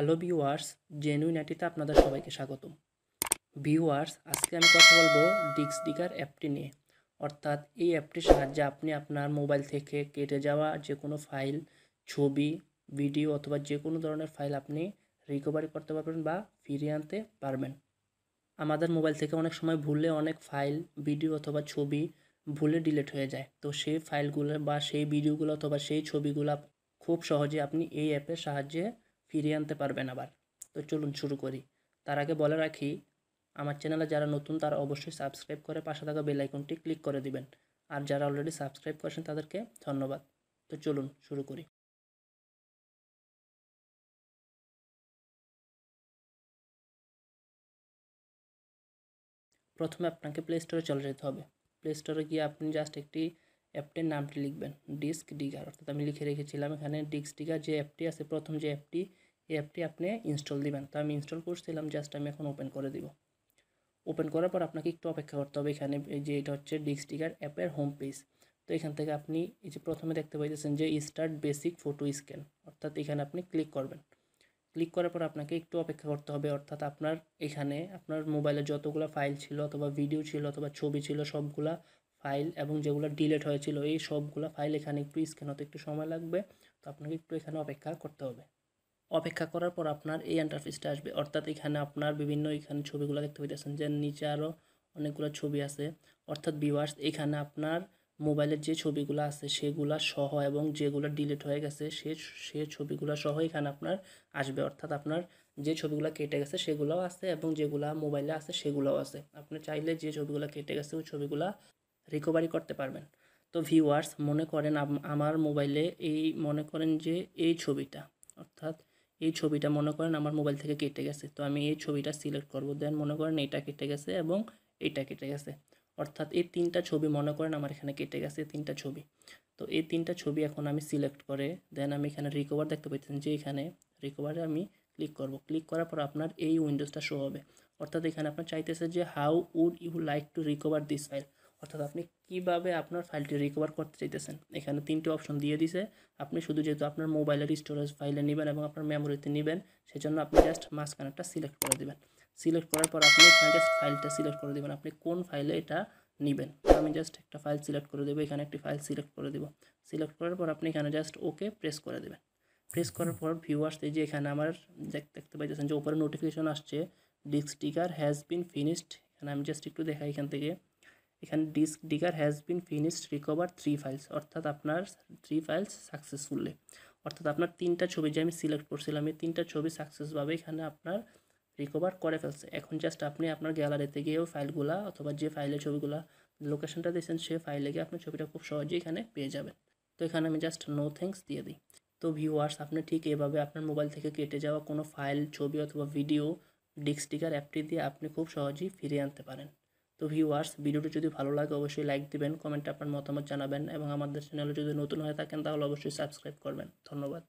hello viewers genuine আইটিতে আপনাদের সবাইকে স্বাগত ভিউয়ার্স আজকে আমি কথা বলবো ডিক্স ডিকার অ্যাপটি নিয়ে অর্থাৎ এই অ্যাপটির সাহায্যে আপনি আপনার মোবাইল থেকে কেটে যাওয়া যে কোনো ফাইল ছবি ভিডিও অথবা যে কোনো ধরনের ফাইল আপনি রিকভারি করতে পারবেন বা ফিরিয়ে আনতে পারবেন আমাদের মোবাইল থেকে অনেক সময় ভুলে অনেক ফাইল ভিডিও অথবা ছবি ভুলে ডিলিট হয়ে যায় তো সেই ফাইলগুলো বা সেই ভিডিওগুলো অথবা সেই ছবিগুলো খুব সহজে আপনি এই অ্যাপের সাহায্যে ফিরিয়ে আনতে পারবেন আবার তো চলুন শুরু করি তার আগে বলে রাখি আমার চ্যানেলে যারা নতুন তারা অবশ্যই সাবস্ক্রাইব করে পাশে থাকা বেলাইকনটি ক্লিক করে দিবেন আর যারা অলরেডি সাবস্ক্রাইব করেছেন তাদেরকে ধন্যবাদ তো চলুন শুরু করি প্রথমে আপনাকে প্লে স্টোরে চলে যেতে হবে প্লে স্টোরে গিয়ে আপনি জাস্ট একটি অ্যাপটির নামটি লিখবেন ডিস্ক ডিগার অর্থাৎ আমি লিখে রেখেছিলাম এখানে ডিস্ক ডিগার যে অ্যাপটি আছে প্রথম যে অ্যাপটি এই অ্যাপটি আপনি ইনস্টল দিবেন তো আমি ইনস্টল করছিলাম জাস্ট আমি এখন ওপেন করে দিব ওপেন করার পর আপনাকে একটু অপেক্ষা করতে হবে এখানে যে এটা হচ্ছে ডিস্টিকার অ্যাপের হোম পেজ তো এখান থেকে আপনি এই যে প্রথমে দেখতে পাইতেছেন যে স্টার্ট বেসিক ফটো স্ক্যান অর্থাৎ এখানে আপনি ক্লিক করবেন ক্লিক করার পর আপনাকে একটু অপেক্ষা করতে হবে অর্থাৎ আপনার এখানে আপনার মোবাইলে যতগুলো ফাইল ছিল অথবা ভিডিও ছিল অথবা ছবি ছিল সবগুলা ফাইল এবং যেগুলো ডিলেট হয়েছিল এই সবগুলো ফাইল এখানে একটু স্ক্যান হতে একটু সময় লাগবে তো আপনাকে একটু এখানে অপেক্ষা করতে হবে অপেক্ষা করার পর আপনার এই ইন্টারফেসটা আসবে অর্থাৎ এখানে আপনার বিভিন্ন এখানে ছবিগুলো দেখতে পাইতেছেন যে নিচে আরও অনেকগুলো ছবি আছে অর্থাৎ ভিউয়ার্স এখানে আপনার মোবাইলের যে ছবিগুলো আছে সেগুলো সহ এবং যেগুলো ডিলিট হয়ে গেছে সে সে ছবিগুলো সহ এখানে আপনার আসবে অর্থাৎ আপনার যে ছবিগুলো কেটে গেছে সেগুলোও আছে এবং যেগুলো মোবাইলে আছে সেগুলোও আছে আপনি চাইলে যে ছবিগুলো কেটে গেছে ওই ছবিগুলো রিকভারি করতে পারবেন তো ভিউয়ার্স মনে করেন আমার মোবাইলে এই মনে করেন যে এই ছবিটা অর্থাৎ এই ছবিটা মনে করেন আমার মোবাইল থেকে কেটে গেছে তো আমি এই ছবিটা সিলেক্ট করব দেন মনে করেন এটা কেটে গেছে এবং এটা কেটে গেছে অর্থাৎ এই তিনটা ছবি মনে করেন আমার এখানে কেটে গেছে তিনটা ছবি তো এই তিনটা ছবি এখন আমি সিলেক্ট করে দেন আমি এখানে রিকভার দেখতে পাচ্ছেন যে এখানে রিকভারে আমি ক্লিক করব ক্লিক করার পর আপনার এই উইন্ডোজটা শো হবে অর্থাৎ এখানে আপনার চাইতেছে যে how would you like to recover this file অর্থাৎ আপনি কিভাবে আপনার ফাইলটি রিকভার করতে চাইতেছেন এখানে তিনটি অপশন দিয়ে দিছে আপনি শুধু যেহেতু আপনার মোবাইলের স্টোরেজ ফাইলে নেবেন এবং আপনার মেমোরিতে নেবেন সেজন্য আপনি জাস্ট মাঝখানেটা সিলেক্ট করে দেবেন সিলেক্ট করার পর আপনি এখানে জাস্ট ফাইলটা সিলেক্ট করে দেবেন আপনি কোন ফাইলে এটা নেবেন আমি জাস্ট একটা ফাইল সিলেক্ট করে দেবো এখানে একটি ফাইল সিলেক্ট করে দেবো সিলেক্ট করার পর আপনি এখানে জাস্ট ওকে প্রেস করে দেবেন প্রেস করার পর ভিউয়ার্স এই যে এখানে আমার দেখতে দেখতে পাইতেছেন যে ওপরে নোটিফিকেশন আসছে Disk Digger has been finished এখানে আমি জাস্ট একটু দেখাই এখান থেকে এখানে Disk Digger has been finished recover three files অর্থাৎ আপনার থ্রি ফাইলস সাকসেসফুললি অর্থাৎ আপনার তিনটা ছবি যে আমি সিলেক্ট করছিলাম এই তিনটা ছবি সাকসেসভাবে এখানে আপনার রিকভার করে ফেলছে এখন জাস্ট আপনি আপনার গ্যালারিতে গিয়েও ফাইলগুলা অথবা যে ফাইলে ছবিগুলা লোকেশনটা দিয়েছেন সে ফাইলে গিয়ে আপনার ছবিটা খুব সহজেই এখানে পেয়ে যাবেন তো এখানে আমি জাস্ট নো থ্যাংকস দিয়ে দিই তো ভিউয়ার্স আপনি ঠিক এভাবে আপনার মোবাইল থেকে কেটে যাওয়া কোনো ফাইল ছবি অথবা ভিডিও ডিস্ক স্টিকার অ্যাপটি দিয়ে আপনি খুব সহজেই ফিরিয়ে আনতে পারেন তো ভিউয়ার্স ভিডিওটি যদি ভালো লাগে অবশ্যই লাইক দিবেন কমেন্টে আপনার মতামত জানাবেন এবং আমাদের চ্যানেলে যদি নতুন হয়ে থাকেন তাহলে অবশ্যই সাবস্ক্রাইব করবেন ধন্যবাদ